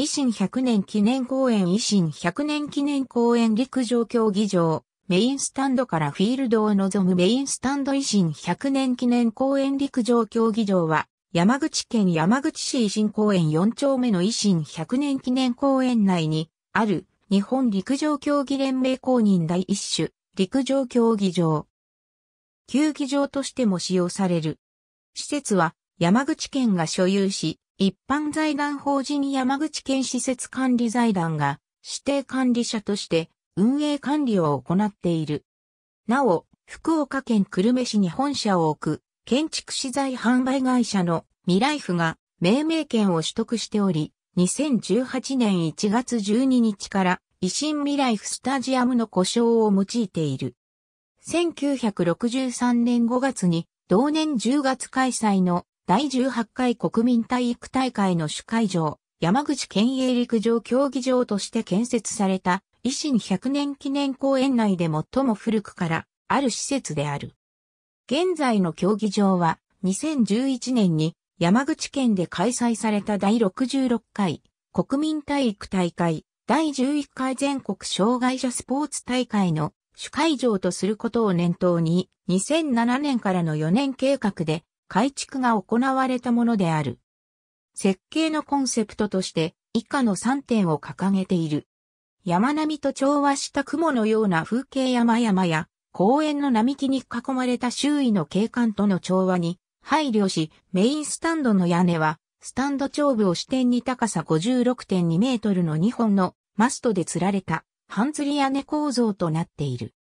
維新100年記念公園維新100年記念公園陸上競技場、メインスタンドからフィールドを望むメインスタンド維新100年記念公園陸上競技場は、山口県山口市維新公園4丁目の維新100年記念公園内に、ある、日本陸上競技連盟公認第一種、陸上競技場。球技場としても使用される。施設は、山口県が所有し、一般財団法人山口県施設管理財団が指定管理者として運営管理を行っている。なお、福岡県久留米市に本社を置く建築資材販売会社のミライフが命名権を取得しており、2018年1月12日から維新ミライフスタジアムの故障を用いている。1963年5月に同年10月開催の第18回国民体育大会の主会場、山口県営陸上競技場として建設された、維新100年記念公園内で最も古くからある施設である。現在の競技場は、2011年に山口県で開催された第66回国民体育大会第11回全国障害者スポーツ大会の主会場とすることを念頭に2007年からの4年計画で改築が行われたものである。設計のコンセプトとして以下の3点を掲げている。山並みと調和した雲のような風景山々や公園の並木に囲まれた周囲の景観との調和に配慮し、メインスタンドの屋根は、スタンド頂部を支点に高さ56.2メートルの2本のマストで釣られた半吊り屋根構造となっている。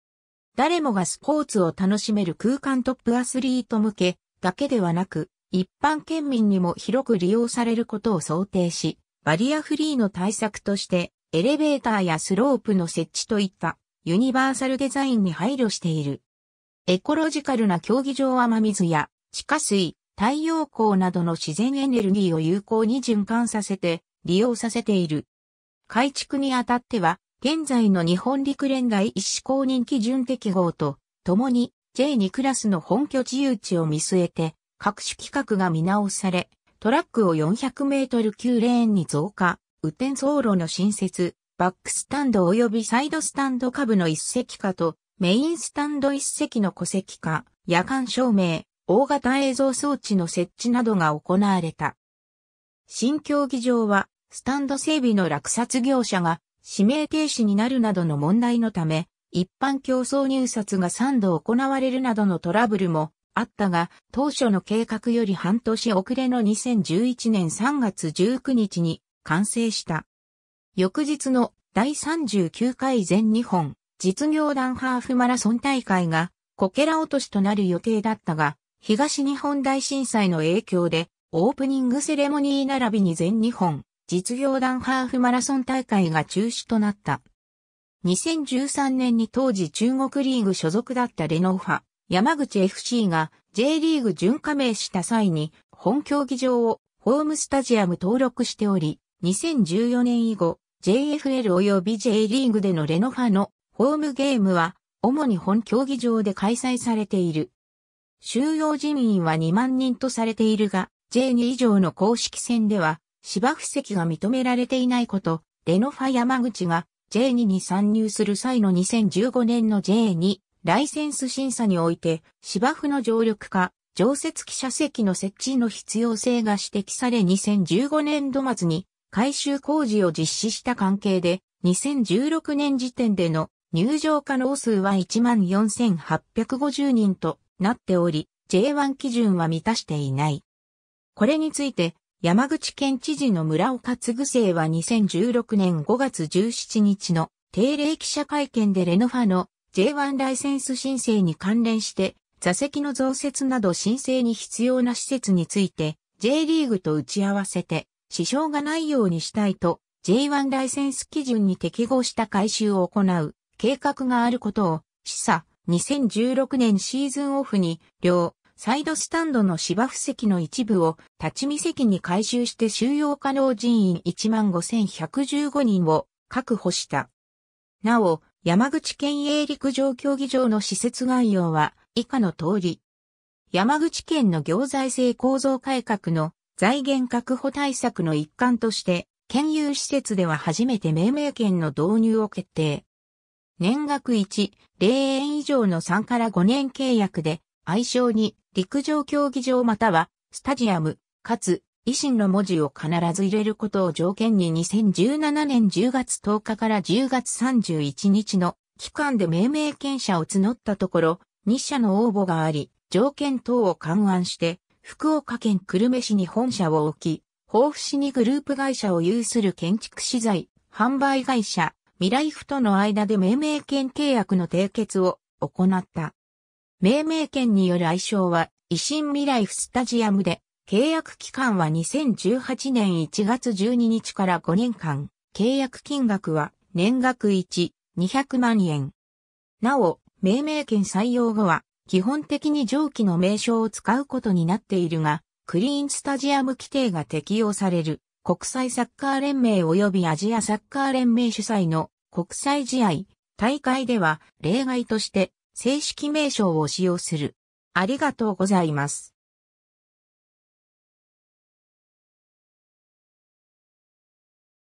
誰もがスポーツを楽しめる空間トップアスリート向けだけではなく、一般県民にも広く利用されることを想定し、バリアフリーの対策として、エレベーターやスロープの設置といったユニバーサルデザインに配慮している。エコロジカルな競技場雨水や地下水、太陽光などの自然エネルギーを有効に循環させて利用させている。改築にあたっては、現在の日本陸連大医師公認基準適合と、共に J2 クラスの本拠地誘致を見据えて、各種規格が見直され、トラックを400メートル9レーンに増加、雨天走路の新設、バックスタンド及びサイドスタンド下部の一席化と、メインスタンド一席の戸籍化、夜間照明、大型映像装置の設置などが行われた。新競技場は、スタンド整備の落札業者が指名停止になるなどの問題のため、一般競争入札が3度行われるなどのトラブルもあったが、当初の計画より半年遅れの2011年3月19日に完成した。翌日の第39回全日本実業団ハーフマラソン大会がこけら落としとなる予定だったが、東日本大震災の影響でオープニングセレモニー並びに全日本実業団ハーフマラソン大会が中止となった。2013年に当時中国リーグ所属だったレノファ、山口 FC が J リーグ準加盟した際に本競技場をホームスタジアム登録しており、2014年以後、JFL 及び J リーグでのレノファのホームゲームは主に本競技場で開催されている。収容人員は2万人とされているが、J2 以上の公式戦では芝布石が認められていないこと、レノファ山口が J2 に参入する際の2015年の J2 ライセンス審査において芝生の常緑化、常設記者席の設置の必要性が指摘され2015年度末に改修工事を実施した関係で2016年時点での入場可能数は14,850人となっており J1 基準は満たしていない。これについて山口県知事の村岡嗣生は2016年5月17日の定例記者会見でレノファの J1 ライセンス申請に関連して座席の増設など申請に必要な施設について J リーグと打ち合わせて支障がないようにしたいと J1 ライセンス基準に適合した改修を行う計画があることを示唆2016年シーズンオフに両サイドスタンドの芝生席の一部を立ち見席に改修して収容可能人員15,115人を確保した。なお、山口県営陸上競技場の施設概要は以下の通り。山口県の行財政構造改革の財源確保対策の一環として、県有施設では初めて命名権の導入を決定。年額1、0円以上の3から5年契約で、愛称に陸上競技場またはスタジアム、かつ維新の文字を必ず入れることを条件に2017年10月10日から10月31日の期間で命名権者を募ったところ、2社の応募があり、条件等を勘案して、福岡県久留米市に本社を置き、豊富市にグループ会社を有する建築資材、販売会社、未来フとの間で命名権契約の締結を行った。命名権による愛称は、維新未来スタジアムで、契約期間は2018年1月12日から5年間、契約金額は年額1、200万円。なお、命名権採用後は、基本的に上記の名称を使うことになっているが、クリーンスタジアム規定が適用される、国際サッカー連盟及びアジアサッカー連盟主催の国際試合、大会では例外として正式名称を使用する。ありがとうございます。